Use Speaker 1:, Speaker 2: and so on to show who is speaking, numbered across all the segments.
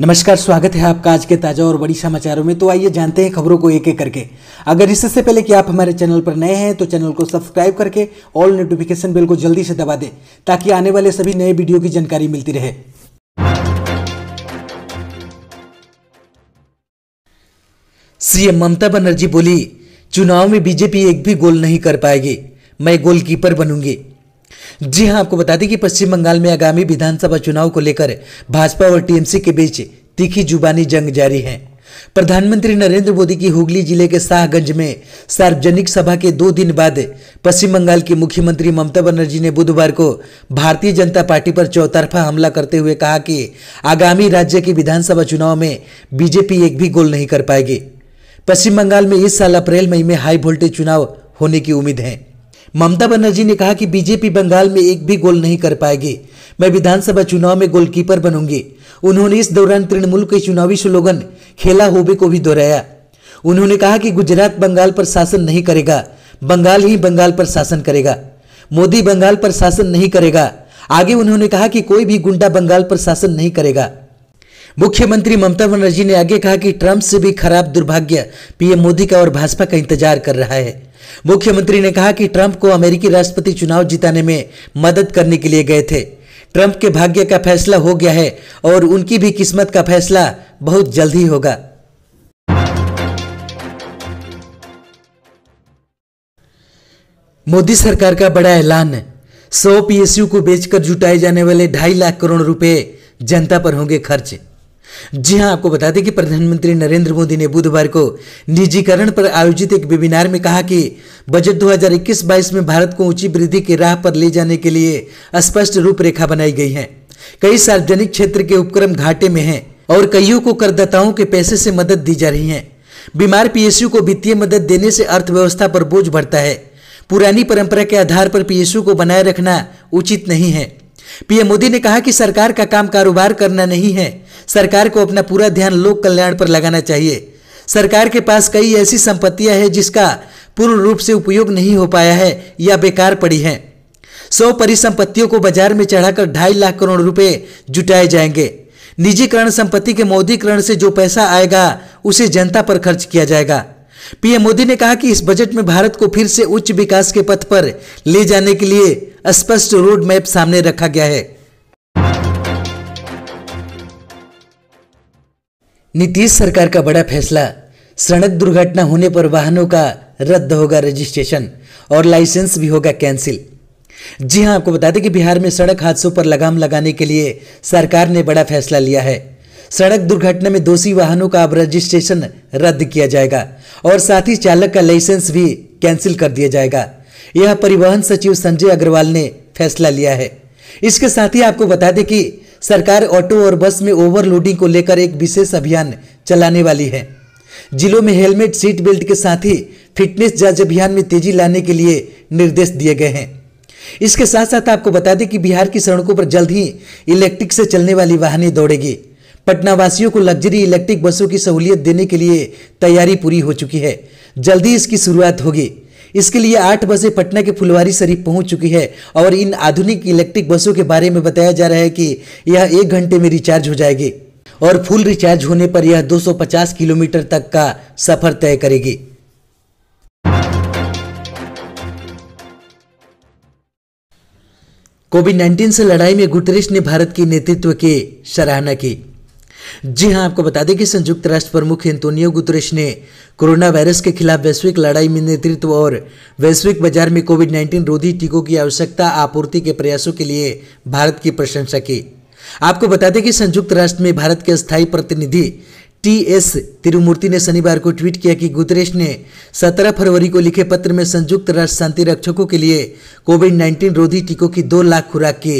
Speaker 1: नमस्कार स्वागत है आपका आज के ताज़ा और बड़ी समाचारों में तो आइए जानते हैं खबरों को एक एक करके अगर इससे पहले कि आप हमारे चैनल पर नए हैं तो चैनल को सब्सक्राइब करके ऑल नोटिफिकेशन बेल को जल्दी से दबा दें ताकि आने वाले सभी नए वीडियो की जानकारी मिलती रहे सीएम ममता बनर्जी बोली चुनाव में बीजेपी एक भी गोल नहीं कर पाएगी मैं गोलकीपर बनूंगी जी हां आपको बता दें कि पश्चिम बंगाल में आगामी विधानसभा चुनाव को लेकर भाजपा और टीएमसी के बीच तीखी जुबानी जंग जारी है प्रधानमंत्री नरेंद्र मोदी की हुगली जिले के शाहगंज में सार्वजनिक सभा के दो दिन बाद पश्चिम बंगाल की मुख्यमंत्री ममता बनर्जी ने बुधवार को भारतीय जनता पार्टी पर चौतरफा हमला करते हुए कहा कि आगामी राज्य के विधानसभा चुनाव में बीजेपी एक भी गोल नहीं कर पाएगी पश्चिम बंगाल में इस साल अप्रैल मई में हाई वोल्टेज चुनाव होने की उम्मीद है ममता बनर्जी ने कहा कि बीजेपी बंगाल में एक भी गोल नहीं कर पाएगी मैं विधानसभा चुनाव में गोलकीपर बनूंगी उन्होंने इस दौरान तृणमूल के चुनावी स्लोगन खेला होबे को भी दोहराया उन्होंने कहा कि गुजरात बंगाल पर शासन नहीं करेगा बंगाल ही बंगाल पर शासन करेगा मोदी बंगाल पर शासन नहीं करेगा आगे उन्होंने कहा कि कोई भी गुंडा बंगाल पर शासन नहीं करेगा मुख्यमंत्री ममता बनर्जी ने आगे कहा कि ट्रंप से भी खराब दुर्भाग्य पीएम मोदी का और भाजपा का इंतजार कर रहा है मुख्यमंत्री ने कहा कि ट्रंप को अमेरिकी राष्ट्रपति चुनाव जिताने में मदद करने के लिए गए थे ट्रंप के भाग्य का फैसला हो गया है और उनकी भी किस्मत का फैसला बहुत जल्द ही होगा मोदी सरकार का बड़ा ऐलान सौ पीएसयू को बेचकर जुटाए जाने वाले ढाई लाख करोड़ रुपए जनता पर होंगे खर्च जी हां आपको बता दें कि प्रधानमंत्री नरेंद्र मोदी ने बुधवार को निजीकरण पर आयोजित एक वेबिनार में कहा कि बजट 2021-22 में भारत को ऊंची वृद्धि की राह पर ले जाने के लिए स्पष्ट रूपरेखा बनाई गई है कई सार्वजनिक क्षेत्र के उपक्रम घाटे में हैं और कईयों को करदाताओं के पैसे से मदद दी जा रही है बीमार पीएसयू को वित्तीय मदद देने से अर्थव्यवस्था पर बोझ बढ़ता है पुरानी परंपरा के आधार पर पीएसयू को बनाए रखना उचित नहीं है पीएम मोदी ने कहा कि सरकार का काम कारोबार करना नहीं है सरकार को अपना पूरा ध्यान लोक कल्याण पर लगाना चाहिए सरकार के पास कई ऐसी संपत्तियां हैं जिसका पूर्ण रूप से उपयोग नहीं हो पाया है या बेकार पड़ी है सौ परिसंपत्तियों को बाजार में चढ़ाकर ढाई लाख करोड़ रुपए जुटाए जाएंगे निजीकरण संपत्ति के मौद्रीकरण से जो पैसा आएगा उसे जनता पर खर्च किया जाएगा पीएम मोदी ने कहा कि इस बजट में भारत को फिर से उच्च विकास के पथ पर ले जाने के लिए स्पष्ट रोड मैप सामने रखा गया है नीतीश सरकार का बड़ा फैसला सड़क दुर्घटना होने पर वाहनों का रद्द होगा रजिस्ट्रेशन और लाइसेंस भी होगा कैंसिल जी हाँ आपको बता दें कि बिहार में सड़क हादसों पर लगाम लगाने के लिए सरकार ने बड़ा फैसला लिया है सड़क दुर्घटना में दोषी वाहनों का अब रजिस्ट्रेशन रद्द किया जाएगा और साथ ही चालक का लाइसेंस भी कैंसिल कर दिया जाएगा यह परिवहन सचिव संजय अग्रवाल ने फैसला लिया है इसके साथ ही आपको बता दें कि सरकार ऑटो और बस में ओवरलोडिंग को लेकर एक विशेष अभियान चलाने वाली है जिलों में हेलमेट सीट बेल्ट के साथ ही फिटनेस जांच अभियान में तेजी लाने के लिए निर्देश दिए गए हैं इसके साथ साथ आपको बता दें कि बिहार की सड़कों पर जल्द ही इलेक्ट्रिक से चलने वाली वाहनें दौड़ेगी पटना वासियों को लग्जरी इलेक्ट्रिक बसों की सहूलियत देने के लिए तैयारी पूरी हो चुकी है जल्दी इसकी शुरुआत होगी इसके लिए आठ बसें पटना के फुलवारी शरीफ पहुंच चुकी है और इन आधुनिक इलेक्ट्रिक बसों के बारे में बताया जा रहा है कि यह एक घंटे में रिचार्ज हो जाएगी और फुल रिचार्ज होने पर यह 250 किलोमीटर तक का सफर तय करेगी कोविड 19 से लड़ाई में गुटरेश ने भारत के नेतृत्व की सराहना की जी हां आपको बता दें कि संयुक्त राष्ट्र प्रमुख एंतोनियो गुतरेश ने कोरोना वायरस के खिलाफ वैश्विक लड़ाई में नेतृत्व और वैश्विक बाजार में कोविड 19 रोधी टीकों की आवश्यकता आपूर्ति के प्रयासों के लिए भारत की प्रशंसा की आपको बता दें कि संयुक्त राष्ट्र में भारत के स्थायी प्रतिनिधि टी एस तिरुमूर्ति ने शनिवार को ट्वीट किया कि गुतरेश ने 17 फरवरी को लिखे पत्र में संयुक्त राष्ट्र शांति रक्षकों के लिए कोविड 19 रोधी टीकों की दो लाख खुराक के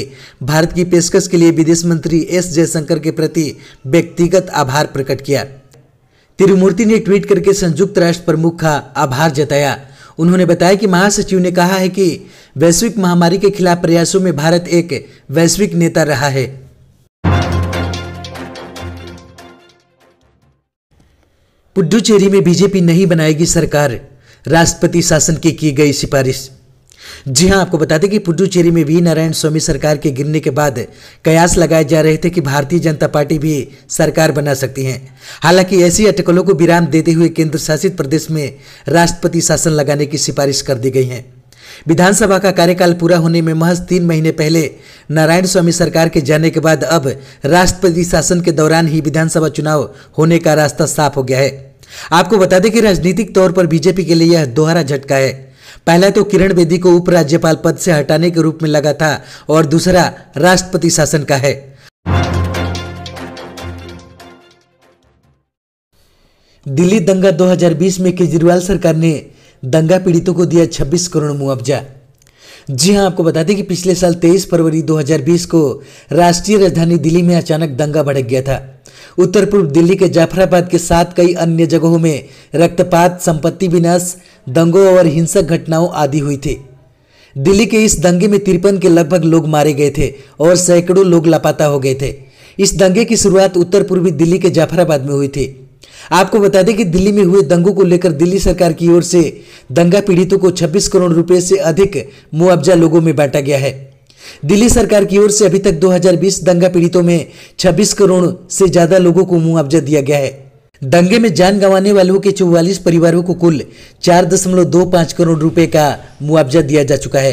Speaker 1: भारत की पेशकश के लिए विदेश मंत्री एस जयशंकर के प्रति व्यक्तिगत आभार प्रकट किया तिरुमूर्ति ने ट्वीट करके संयुक्त राष्ट्र प्रमुख का आभार जताया उन्होंने बताया कि महासचिव ने कहा है कि वैश्विक महामारी के खिलाफ प्रयासों में भारत एक वैश्विक नेता रहा है पुडुचेरी में बीजेपी नहीं बनाएगी सरकार राष्ट्रपति शासन की की गई सिफारिश जी हाँ आपको बता दें कि पुडुचेरी में वी नारायण स्वामी सरकार के गिरने के बाद कयास लगाए जा रहे थे कि भारतीय जनता पार्टी भी सरकार बना सकती है हालांकि ऐसी अटकलों को विराम देते हुए केंद्र शासित प्रदेश में राष्ट्रपति शासन लगाने की सिफारिश कर दी गई है विधानसभा का कार्यकाल पूरा होने में महज तीन महीने पहले नारायण स्वामी सरकार के जाने के बाद अब राष्ट्रपति शासन के दौरान ही विधानसभा चुनाव होने का रास्ता साफ हो गया है आपको बता दें कि राजनीतिक तौर पर बीजेपी के लिए यह दोहरा झटका है पहला तो किरण बेदी को उपराज्यपाल पद से हटाने के रूप में लगा था और दूसरा राष्ट्रपति शासन का है दिल्ली दंगा 2020 में केजरीवाल सरकार ने दंगा पीड़ितों को दिया 26 करोड़ मुआवजा जी हां आपको बता दें कि पिछले साल 23 फरवरी 2020 को राष्ट्रीय राजधानी दिल्ली में अचानक दंगा भड़क गया था उत्तर पूर्व दिल्ली के जाफराबाद के साथ कई अन्य जगहों में रक्तपात संपत्ति विनाश दंगों और हिंसक घटनाओं आदि हुई थी दिल्ली के इस दंगे में तिरपन के लगभग लोग मारे गए थे और सैकड़ों लोग लापता हो गए थे इस दंगे की शुरुआत उत्तर पूर्वी दिल्ली के जाफराबाद में हुई थी आपको बता दें कि दिल्ली में हुए दंगों को लेकर दिल्ली सरकार की ओर से दंगा पीड़ितों को 26 करोड़ रुपए से अधिक मुआवजा लोगों में बांटा गया है दिल्ली सरकार की ओर से अभी तक 2020 दंगा पीड़ितों में 26 करोड़ से ज्यादा लोगों को मुआवजा दिया गया है दंगे में जान गंवाने वालों के चौवालीस परिवारों को कुल चार करोड़ रुपए का मुआवजा दिया जा चुका है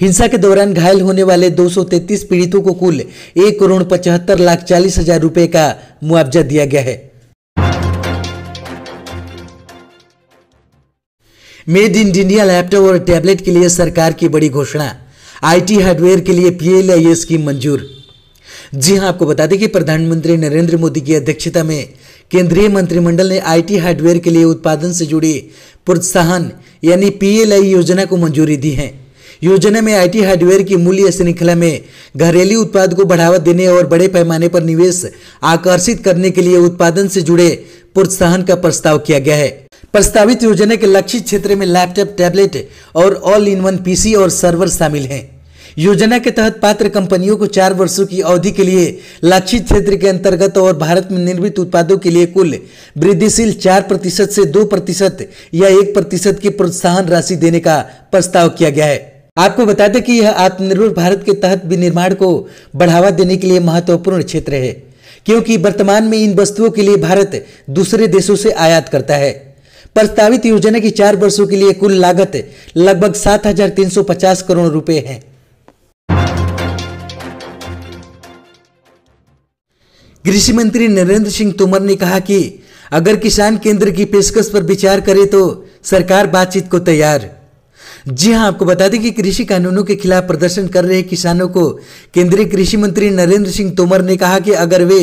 Speaker 1: हिंसा के दौरान घायल होने वाले 233 पीड़ितों को कुल एक करोड़ पचहत्तर लाख चालीस हजार रुपए का मुआवजा दिया गया है मेड इन इंडिया लैपटॉप और टैबलेट के लिए सरकार की बड़ी घोषणा आईटी हार्डवेयर के लिए पीएलआई स्कीम मंजूर जी हां आपको बता दें कि प्रधानमंत्री नरेंद्र मोदी की अध्यक्षता में केंद्रीय मंत्रिमंडल ने आईटी हार्डवेयर के लिए उत्पादन से जुड़ी प्रोत्साहन यानी पीएलआई योजना को मंजूरी दी है योजना में आईटी हार्डवेयर की मूल्य श्रृंखला में घरेलू उत्पाद को बढ़ावा देने और बड़े पैमाने पर निवेश आकर्षित करने के लिए उत्पादन से जुड़े प्रोत्साहन का प्रस्ताव किया गया है प्रस्तावित योजना के लक्षित क्षेत्र में लैपटॉप टैबलेट और ऑल इन वन पीसी और सर्वर शामिल हैं योजना के तहत पात्र कंपनियों को चार वर्षों की अवधि के लिए लक्षित क्षेत्र के अंतर्गत और भारत में निर्मित उत्पादों के लिए कुल वृद्धिशील चार प्रतिशत से दो प्रतिशत या एक प्रतिशत की प्रोत्साहन राशि देने का प्रस्ताव किया गया है आपको बता दें कि यह आत्मनिर्भर भारत के तहत विनिर्माण को बढ़ावा देने के लिए महत्वपूर्ण क्षेत्र है क्योंकि वर्तमान में इन वस्तुओं के लिए भारत दूसरे देशों से आयात करता है प्रस्तावित योजना की चार वर्षों के लिए कुल लागत लगभग 7,350 करोड़ रुपए है कृषि मंत्री नरेंद्र सिंह तोमर ने कहा कि अगर किसान केंद्र की पेशकश पर विचार करे तो सरकार बातचीत को तैयार जी हां आपको बता दें कि कृषि कानूनों के खिलाफ प्रदर्शन कर रहे किसानों को केंद्रीय कृषि मंत्री नरेंद्र सिंह तोमर ने कहा कि अगर वे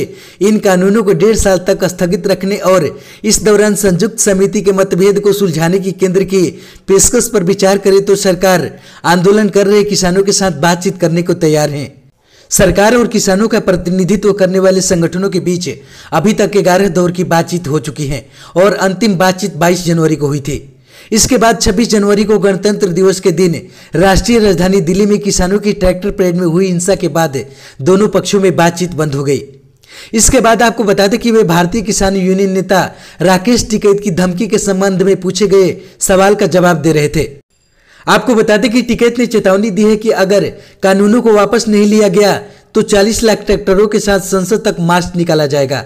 Speaker 1: इन कानूनों को डेढ़ साल तक स्थगित रखने और इस दौरान संयुक्त समिति के मतभेद को सुलझाने की केंद्र की पेशकश पर विचार करे तो सरकार आंदोलन कर रहे किसानों के साथ बातचीत करने को तैयार है सरकार और किसानों का प्रतिनिधित्व करने वाले संगठनों के बीच अभी तक ग्यारह दौर की बातचीत हो चुकी है और अंतिम बातचीत 22 जनवरी को हुई थी इसके बाद 26 जनवरी को गणतंत्र दिवस के दिन राष्ट्रीय राजधानी दिल्ली में किसानों की ट्रैक्टर परेड में हुई हिंसा के बाद दोनों पक्षों में बातचीत बंद हो गई इसके बाद आपको बता दें कि वे भारतीय किसान यूनियन नेता राकेश टिकैत की धमकी के संबंध में पूछे गए सवाल का जवाब दे रहे थे आपको बता दें कि टिकैत ने चेतावनी दी है कि अगर कानूनों को वापस नहीं लिया गया तो 40 लाख ट्रैक्टरों के साथ संसद तक मार्च निकाला जाएगा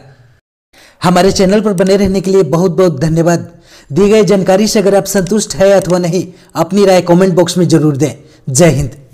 Speaker 1: हमारे चैनल पर बने रहने के लिए बहुत बहुत धन्यवाद दी गई जानकारी से अगर आप संतुष्ट है अथवा नहीं अपनी राय कमेंट बॉक्स में जरूर दें जय हिंद